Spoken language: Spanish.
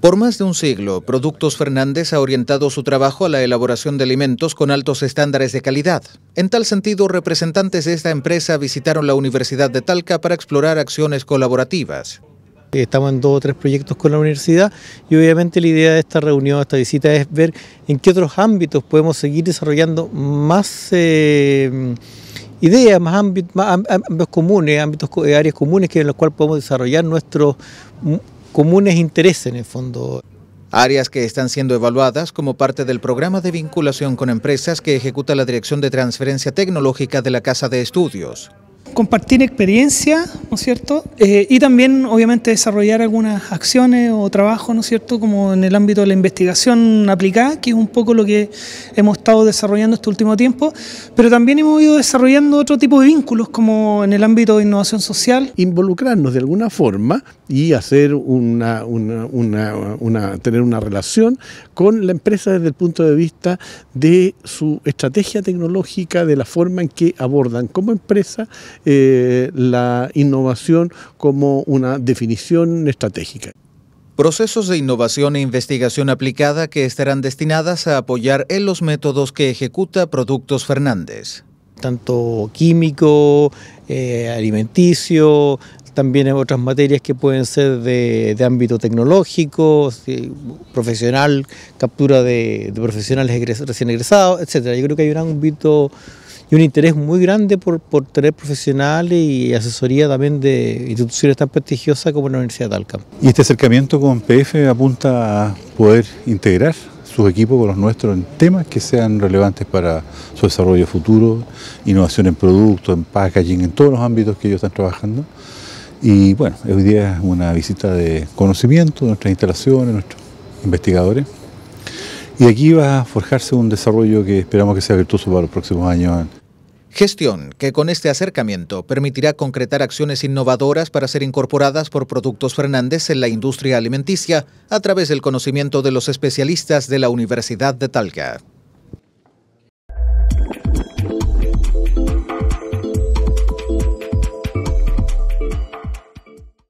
Por más de un siglo, Productos Fernández ha orientado su trabajo a la elaboración de alimentos con altos estándares de calidad. En tal sentido, representantes de esta empresa visitaron la Universidad de Talca para explorar acciones colaborativas. Estamos en dos o tres proyectos con la universidad y obviamente la idea de esta reunión, de esta visita, es ver en qué otros ámbitos podemos seguir desarrollando más... Eh, ideas, más ámbitos, más ámbitos comunes, ámbitos, eh, áreas comunes que en los cuales podemos desarrollar nuestro comunes intereses en el fondo. Áreas que están siendo evaluadas como parte del programa de vinculación con empresas que ejecuta la Dirección de Transferencia Tecnológica de la Casa de Estudios compartir experiencia, ¿no es cierto? Eh, y también, obviamente, desarrollar algunas acciones o trabajos, ¿no es cierto?, como en el ámbito de la investigación aplicada, que es un poco lo que hemos estado desarrollando este último tiempo, pero también hemos ido desarrollando otro tipo de vínculos, como en el ámbito de innovación social. Involucrarnos de alguna forma y hacer una, una, una, una tener una relación con la empresa desde el punto de vista de su estrategia tecnológica, de la forma en que abordan como empresa eh, la innovación como una definición estratégica. Procesos de innovación e investigación aplicada que estarán destinadas a apoyar en los métodos que ejecuta Productos Fernández. Tanto químico, eh, alimenticio, también en otras materias que pueden ser de, ámbito tecnológico, profesional, captura de, profesionales recién egresados, etc. Yo creo que hay un ámbito y un interés muy grande por, por tener profesionales y asesoría también de instituciones tan prestigiosas como la Universidad de Talca. ¿Y este acercamiento con PF apunta a poder integrar sus equipos con los nuestros en temas que sean relevantes para su desarrollo futuro, innovación en productos, en packaging, en todos los ámbitos que ellos están trabajando? Y bueno, hoy día es una visita de conocimiento, de nuestras instalaciones, nuestros investigadores. Y aquí va a forjarse un desarrollo que esperamos que sea virtuoso para los próximos años Gestión que con este acercamiento permitirá concretar acciones innovadoras para ser incorporadas por Productos Fernández en la industria alimenticia a través del conocimiento de los especialistas de la Universidad de Talca.